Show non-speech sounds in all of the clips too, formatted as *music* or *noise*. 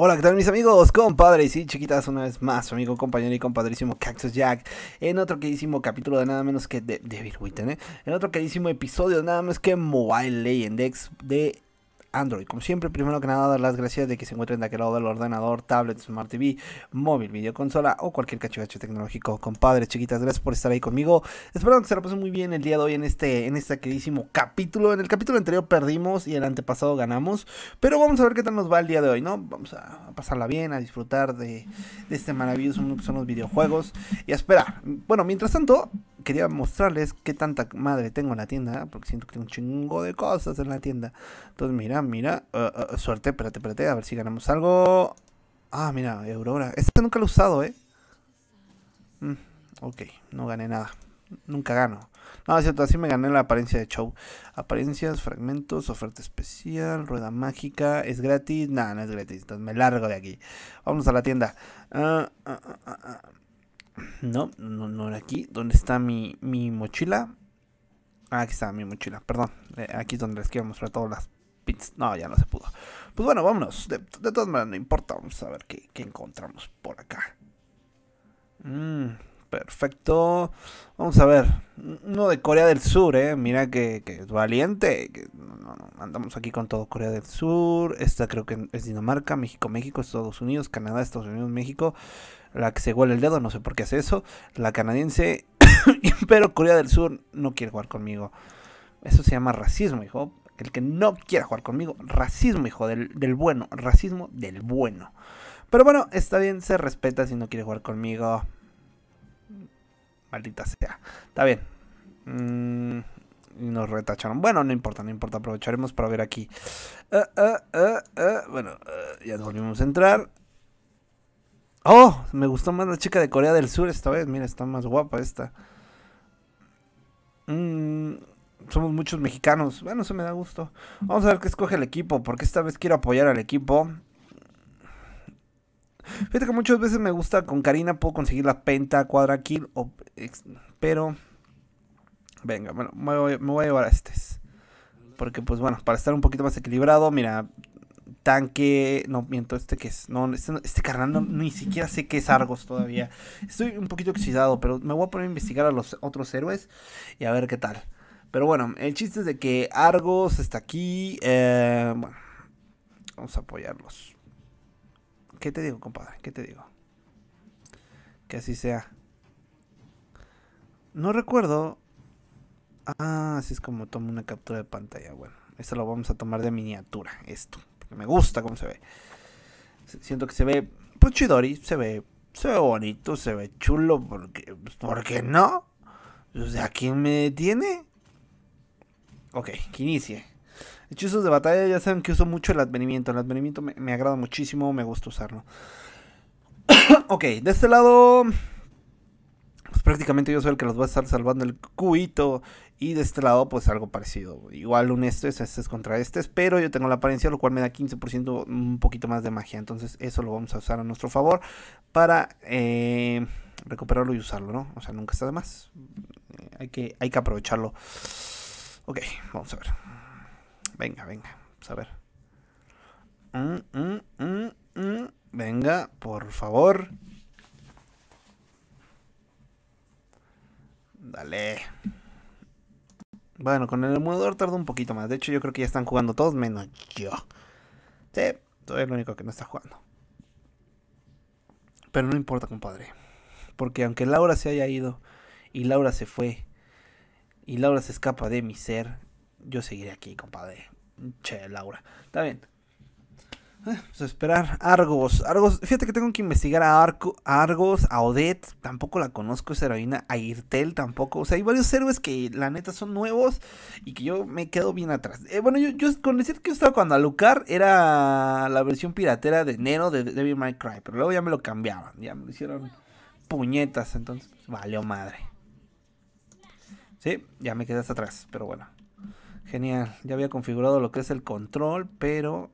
Hola, ¿qué tal mis amigos? Compadres y chiquitas, una vez más, amigo, compañero y compadrísimo Cactus Jack, en otro queridísimo capítulo de nada menos que de David Witten, ¿eh? en otro queridísimo episodio de nada menos que Mobile Legends de Android. Como siempre, primero que nada, dar las gracias de que se encuentren de aquel lado del ordenador, tablet, smart TV, móvil, videoconsola o cualquier cachivache tecnológico. Compadre, chiquitas, gracias por estar ahí conmigo. Espero que se la pasen muy bien el día de hoy en este, en este queridísimo capítulo. En el capítulo anterior perdimos y el antepasado ganamos, pero vamos a ver qué tal nos va el día de hoy, ¿no? Vamos a, pasarla bien, a disfrutar de, de este maravilloso mundo que son los videojuegos y a esperar. Bueno, mientras tanto, quería mostrarles qué tanta madre tengo en la tienda, porque siento que tengo un chingo de cosas en la tienda. Entonces, mira, mira, eh, eh, suerte, espérate, espérate, a ver si ganamos algo. Ah, mira, Aurora. Este nunca lo he usado, ¿eh? Mm, ok, no gané nada. Nunca gano. No, es cierto, así me gané la apariencia de show. Apariencias, fragmentos, oferta especial, rueda mágica. ¿Es gratis? Nada, no es gratis. Entonces me largo de aquí. Vamos a la tienda. ah, ah, ah, ah no, no, no era aquí. ¿Dónde está mi, mochila? Ah, aquí está mi mochila, perdón. Eh, aquí es donde les quiero mostrar todas las pins. No, ya no se pudo. Pues bueno, vámonos. De, todas maneras, no importa. Vamos a ver qué, qué encontramos por acá. Mmm, Perfecto. Vamos a ver. Uno de Corea del Sur, ¿eh? Mira que, es valiente. andamos aquí con todo Corea del Sur. Esta creo que es Dinamarca, México, México, Estados Unidos, Canadá, Estados Unidos, México. La que se huele el dedo, no sé por qué hace eso. La canadiense. *coughs* Pero Corea del Sur no quiere jugar conmigo. Eso se llama racismo, hijo. El que no quiera jugar conmigo. Racismo, hijo. Del, del bueno. Racismo del bueno. Pero bueno, está bien, se respeta si no quiere jugar conmigo. Maldita sea. Está bien. Mm, y nos retacharon. Bueno, no importa, no importa. Aprovecharemos para ver aquí. Ah, ah, ah, bueno, ya volvimos a entrar. Oh, me gustó más la chica de Corea del Sur esta vez. Mira, está más guapa esta. Mm, somos muchos mexicanos. Bueno, eso me da gusto. Vamos a ver qué escoge el equipo, porque esta vez quiero apoyar al equipo Fíjate que muchas veces me gusta con Karina, puedo conseguir la penta, cuadra, kill, pero... Venga, bueno, me voy, a llevar a este. Porque pues bueno, para estar un poquito más equilibrado, mira, tanque. No, miento, este que es. No, este, este carnal no, ni siquiera sé qué es Argos todavía. Estoy un poquito oxidado, pero me voy a poner a investigar a los otros héroes y a ver qué tal. Pero bueno, el chiste es de que Argos está aquí. Eh, bueno, vamos a apoyarlos. ¿Qué te digo, compadre? ¿Qué te digo? Que así sea. No recuerdo. Ah, así es como tomo una captura de pantalla. Bueno, esto lo vamos a tomar de miniatura. Esto. Porque me gusta cómo se ve. Siento que se ve. Pues chidori, se ve. Se ve bonito, se ve chulo. Porque. ¿Por qué no? O pues, sea, ¿quién me detiene? Ok, que inicie. Hechizos de batalla, ya saben que uso mucho el advenimiento. El advenimiento me, agrada muchísimo, me gusta usarlo. *coughs* ok, de este lado. Pues prácticamente yo soy el que los va a estar salvando el cuito Y de este lado, pues algo parecido. Igual un este es este es contra este, pero yo tengo la apariencia, lo cual me da 15% un poquito más de magia. Entonces, eso lo vamos a usar a nuestro favor para eh, recuperarlo y usarlo, ¿no? O sea, nunca está de más. Eh, hay, que, hay que aprovecharlo. Ok, vamos a ver venga, venga. a ver. Mm, mm, mm, venga, por favor. Dale. Bueno, con el emulador tardó un poquito más. De hecho, yo creo que ya están jugando todos menos yo. Sí, soy el único que no está jugando. Pero no importa, compadre. Porque aunque Laura se haya ido y Laura se fue y Laura se escapa de mi ser, yo seguiré aquí, compadre. Che, Laura. Está bien. Vamos eh, pues, a esperar. Argos. Argos. Fíjate que tengo que investigar a Arco, Argos, a Odette. Tampoco la conozco esa heroína. A Irtel tampoco. O sea, hay varios héroes que la neta son nuevos y que yo me quedo bien atrás. Eh, bueno, yo, yo, con decir que yo estaba cuando Alucar era la versión piratera de Nero de Devil May Cry. Pero luego ya me lo cambiaban. Ya me hicieron puñetas. Entonces, valió madre. Sí, ya me quedas atrás. Pero bueno. Genial, ya había configurado lo que es el control, pero...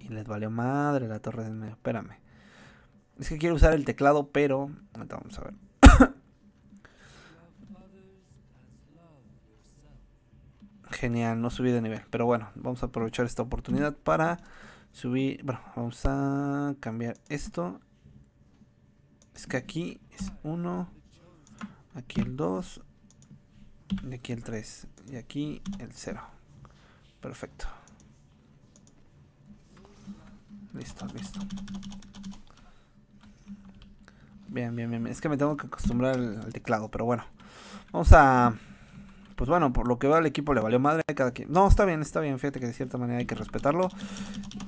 Y les valió madre la torre de medio, espérame. Es que quiero usar el teclado, pero... vamos a ver. *coughs* Genial, no subí de nivel. Pero bueno, vamos a aprovechar esta oportunidad para subir... Bueno, vamos a cambiar esto. Es que aquí es uno Aquí el dos. Y aquí el 3. Y aquí el 0. Perfecto. Listo, listo. Bien, bien, bien. Es que me tengo que acostumbrar al, teclado, pero bueno. Vamos a... Pues bueno, por lo que veo al equipo le valió madre cada quien. No, está bien, está bien. Fíjate que de cierta manera hay que respetarlo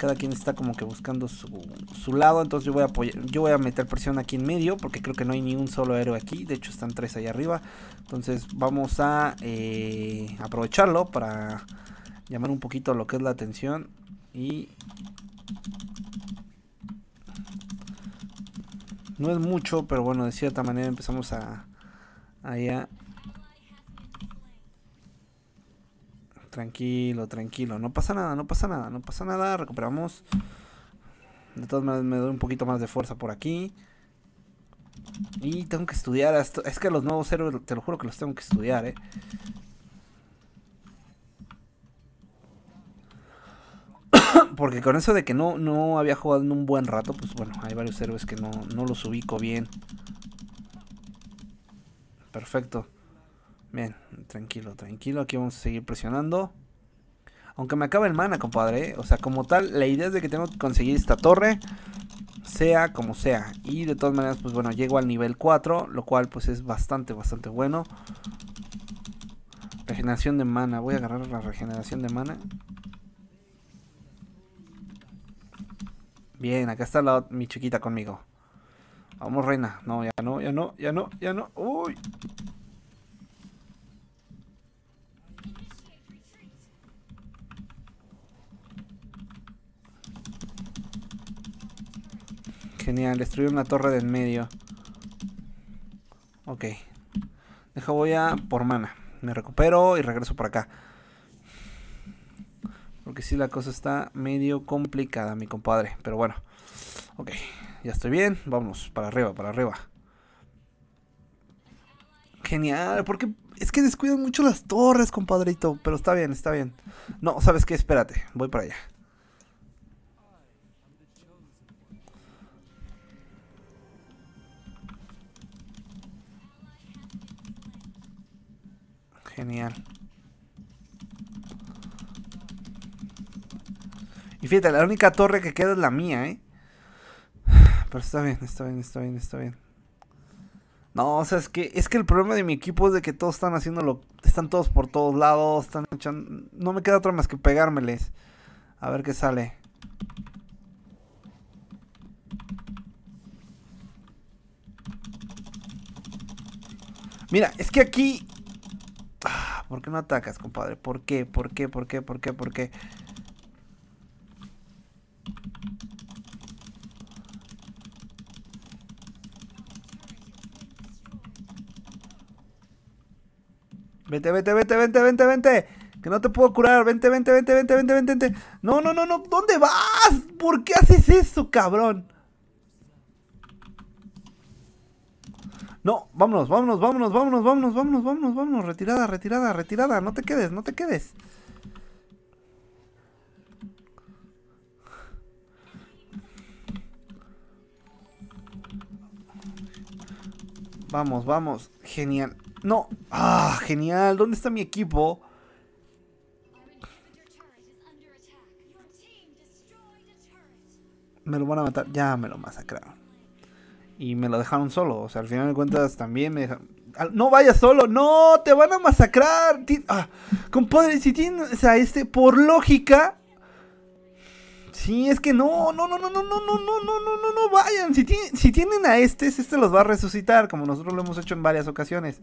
cada quien está como que buscando su, lado, entonces yo voy a yo voy a meter presión aquí en medio, porque creo que no hay ni un solo héroe aquí, de hecho están tres ahí arriba, entonces vamos a eh, aprovecharlo para llamar un poquito lo que es la atención y... No es mucho, pero bueno, de cierta manera empezamos a, a Tranquilo, tranquilo. No pasa nada, no pasa nada, no pasa nada. Recuperamos. De todas maneras me doy un poquito más de fuerza por aquí. Y tengo que estudiar. Esto. Es que los nuevos héroes, te lo juro que los tengo que estudiar, eh. *coughs* Porque con eso de que no, no había jugado en un buen rato, pues bueno, hay varios héroes que no, no los ubico bien. Perfecto. Bien, tranquilo, tranquilo. Aquí vamos a seguir presionando. Aunque me acaba el mana, compadre. ¿eh? O sea, como tal, la idea es de que tengo que conseguir esta torre. Sea como sea. Y de todas maneras, pues bueno, llego al nivel 4. Lo cual, pues es bastante, bastante bueno. Regeneración de mana. Voy a agarrar la regeneración de mana. Bien, acá está la, mi chiquita conmigo. Vamos, reina. No, ya no, ya no, ya no, ya no. Uy. Genial, destruyeron una torre en medio. Ok. Deja, voy a por mana. Me recupero y regreso por acá. Porque si la cosa está medio complicada, mi compadre. Pero bueno. Ok, ya estoy bien. vamos para arriba, para arriba. Genial, porque es que descuidan mucho las torres, compadrito. Pero está bien, está bien. No, ¿sabes qué? Espérate, voy para allá. Genial. Y fíjate, la única torre que queda es la mía, ¿eh? Pero está bien, está bien, está bien, está bien. No, o sea, es que, es que el problema de mi equipo es de que todos están haciendo lo... Están todos por todos lados, están echando. No me queda otra más que pegármeles. A ver qué sale. Mira, es que aquí ¿Por qué no atacas, compadre? ¿Por qué? ¿Por qué? ¿Por qué? ¿Por qué? ¿Por qué? Vente, vente, vente, vente, vente, vente. Que no te puedo curar. Vente, vente, vente, vente, vente, vente, No, no, no, no. ¿Dónde vas? ¿Por qué haces eso, cabrón? No, vámonos, vámonos, vámonos, vámonos, vámonos, vámonos, vámonos, vámonos. Retirada, retirada, retirada. No te quedes, no te quedes. Vamos, vamos. Genial. No. Ah, genial. ¿Dónde está mi equipo? Me lo van a matar. Ya me lo masacraron y me lo dejaron solo. O sea, al final de cuentas también me dejaron... No vayas solo, no, te van a masacrar. con compadre, si tienes, o sea, este, por lógica... Sí, es que no, no, no, no, no, no, no, no, no, no, no, no vayan. Si, si tienen a este, este los va a resucitar, como nosotros lo hemos hecho en varias ocasiones.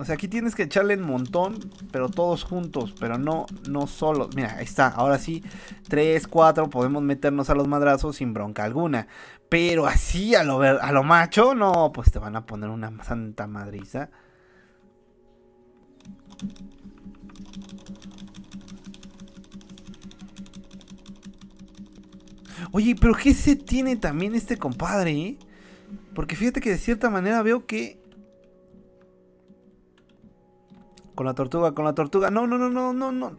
O sea, aquí tienes que echarle un montón, pero todos juntos, pero no, no solos. Mira, ahí está. Ahora sí, 3, 4, podemos meternos a los madrazos sin bronca alguna. Pero así, a lo, a lo macho, no, pues te van a poner una santa madriza. Oye, pero ¿qué se tiene también este compadre? Eh? Porque fíjate que de cierta manera veo que Con la tortuga, con la tortuga. No, no, no, no, no, no.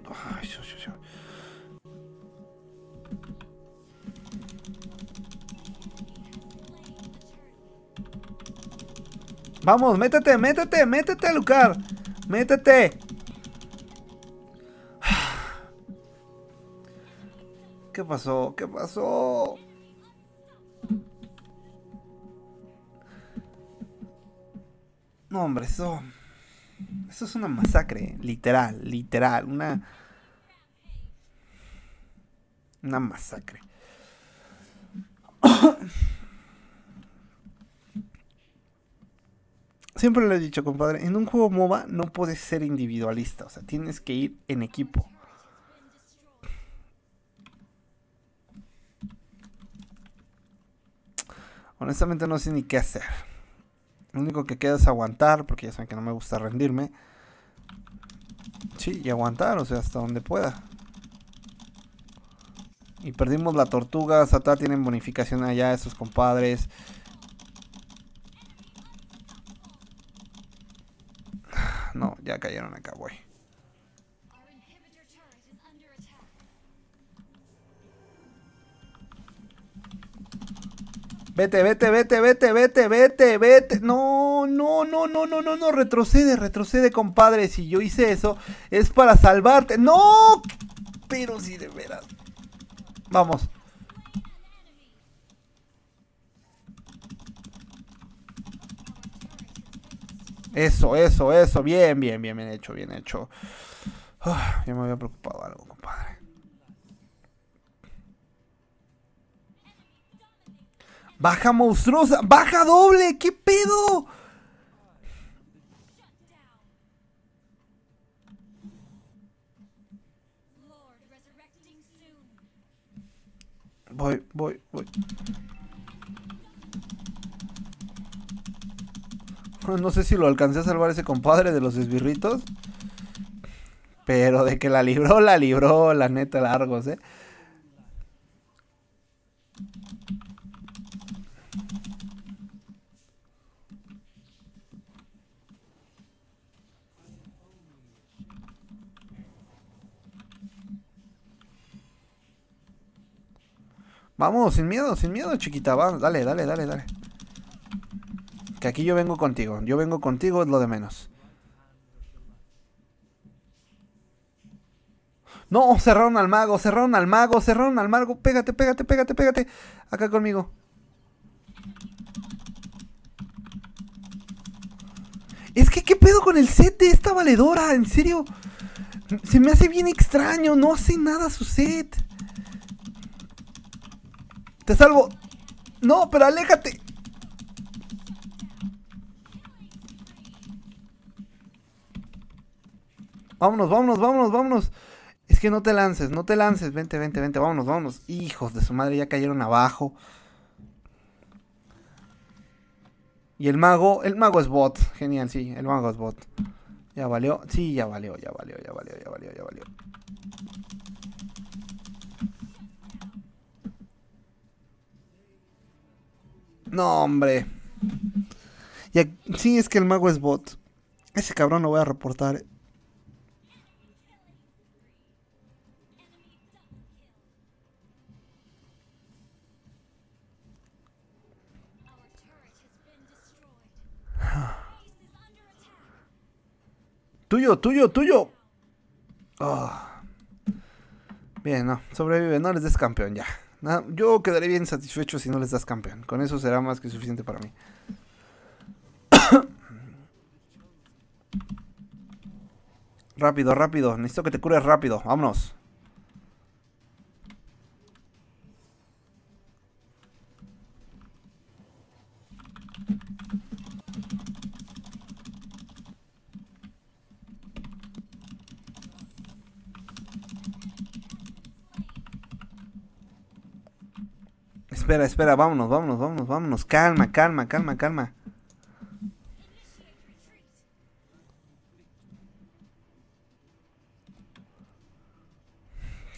Vamos, métete, métete, métete, Lucar. Métete. ¿Qué pasó? ¿Qué pasó? No, hombre, eso... Eso es una masacre, literal, literal. Una. Una masacre. Siempre lo he dicho, compadre. En un juego MOBA no puedes ser individualista. O sea, tienes que ir en equipo. Honestamente no sé ni qué hacer. Lo único que queda es aguantar, porque ya saben que no me gusta rendirme. Sí, y aguantar, o sea, hasta donde pueda. Y perdimos la tortuga, Satá tienen bonificación allá, esos compadres. *sighs* No, ya cayeron acá, güey. Vete, vete, vete, vete, vete, vete, vete. No, no, no, no, no, no, no. Retrocede, retrocede, compadre. Si yo hice eso, es para salvarte. ¡No! Pero si de veras. Vamos. Eso, eso, eso. Bien, bien, bien, bien hecho, bien hecho. Ah, ya me había preocupado algo, compadre. Baja monstruosa. Baja doble. ¿Qué pedo? Voy, voy, voy. *laughs* No sé si lo alcancé a salvar ese compadre de los esbirritos. Pero de que la libró, la libró, la neta, largos, eh. Vamos, sin miedo, sin miedo, chiquita. vamos, dale, dale, dale, dale. Que aquí yo vengo contigo. Yo vengo contigo, es lo de menos. No, cerraron al mago, cerraron al mago, cerraron al mago. Pégate, pégate, pégate, pégate. Acá conmigo. Es que, ¿qué pedo con el set de esta valedora? En serio. Se me hace bien extraño. No hace nada su set. Te salvo. No, pero aléjate. Vámonos, vámonos, vámonos, vámonos. Es que no te lances, no te lances. Vente, vente, vente, vámonos, vámonos. Hijos de su madre, ya cayeron abajo. Y el mago, el mago es bot. Genial, sí, el mago es bot. Ya valió, sí, ya valió, ya valió, ya valió, ya valió, ya valió. No, hombre. Y sí, es que el mago es bot. Ese cabrón lo voy a reportar. Tuyo, tuyo, tuyo. Ah. Bien, no, sobrevive, no les des campeón ya yo quedaré bien satisfecho si no les das campeón. Con eso será más que suficiente para mí. *coughs* rápido, rápido. Necesito que te cures rápido. Vámonos. espera, espera, vámonos, vámonos, vámonos, vámonos. Calma, calma, calma, calma.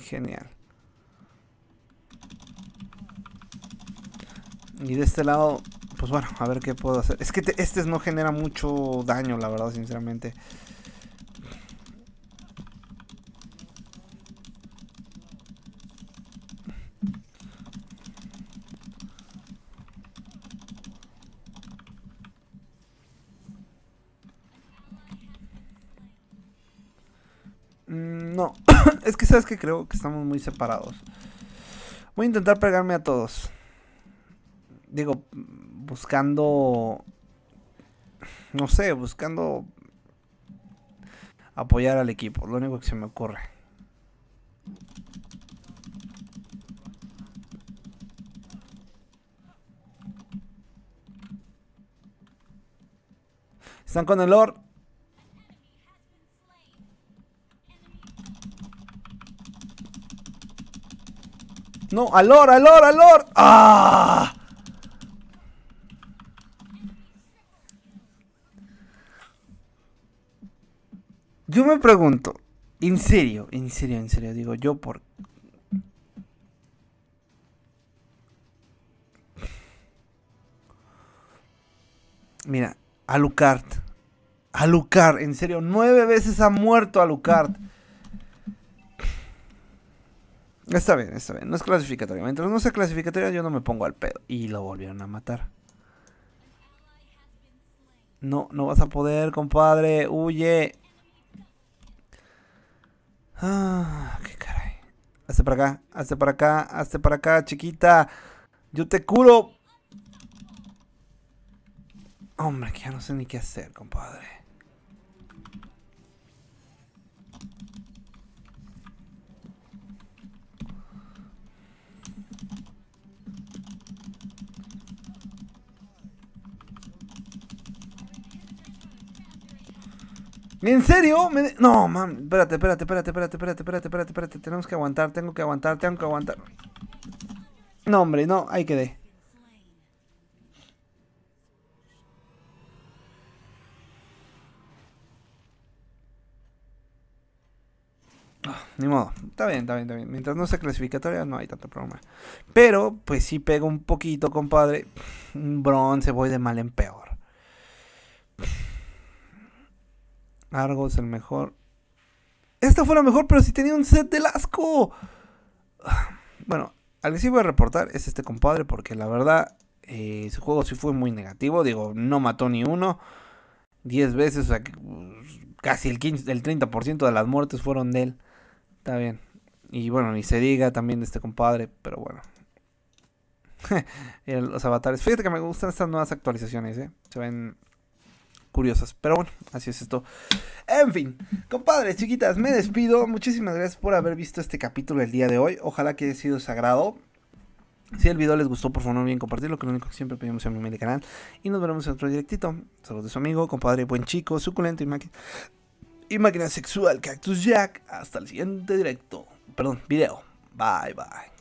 Genial. Y de este lado, pues bueno, a ver qué puedo hacer. Es que este no genera mucho daño, la verdad, sinceramente. es que creo que estamos muy separados. Voy a intentar pegarme a todos. Digo, buscando... No sé, buscando... Apoyar al equipo, lo único que se me ocurre. Están con el Lord. No, Alor, Alor, Alor. ¡Ah! Yo me pregunto, en serio, en serio, en serio, digo yo por... Mira, Alucard. Alucard, en serio, nueve veces ha muerto Alucard. Está bien, está bien. No es clasificatoria. Mientras no sea clasificatoria, yo no me pongo al pedo. Y lo volvieron a matar. No, no vas a poder, compadre. Huye. Ah, qué caray. Hazte para acá, hazte para acá, hazte para acá, chiquita. Yo te curo. Hombre, que ya no sé ni qué hacer, compadre. ¿En serio? No, man, espérate, espérate, espérate, espérate, espérate, espérate, espérate, espérate, tenemos que aguantar, tengo que aguantar, tengo que aguantar. No, hombre, no, ahí quedé. Ah, ni modo, está bien, está bien, está bien. Mientras no sea clasificatoria, no hay tanto problema. Pero, pues sí pego un poquito, compadre. Bronce, voy de mal en peor. Argo es el mejor. Esta fue la mejor, pero si sí tenía un set de asco. *sighs* Bueno, al que sí voy a reportar es este compadre, porque la verdad, eh, su juego sí fue muy negativo. Digo, no mató ni uno. Diez veces, o sea, pues, casi el, el 30% de las muertes fueron de él. Está bien. Y bueno, ni se diga también de este compadre, pero bueno. *laughs* Los avatares. Fíjate que me gustan estas nuevas actualizaciones, ¿eh? Se ven curiosas. Pero bueno, así es esto. En fin, compadres, chiquitas, me despido. Muchísimas gracias por haber visto este capítulo el día de hoy. Ojalá que haya sido sagrado. Si el video les gustó, por favor no olviden compartirlo, que es lo único que siempre pedimos en mi canal. Y nos veremos en otro directito. Saludos de su amigo, compadre, buen chico, suculento y máquina, y máquina sexual, Cactus Jack. Hasta el siguiente directo. Perdón, video. Bye, bye.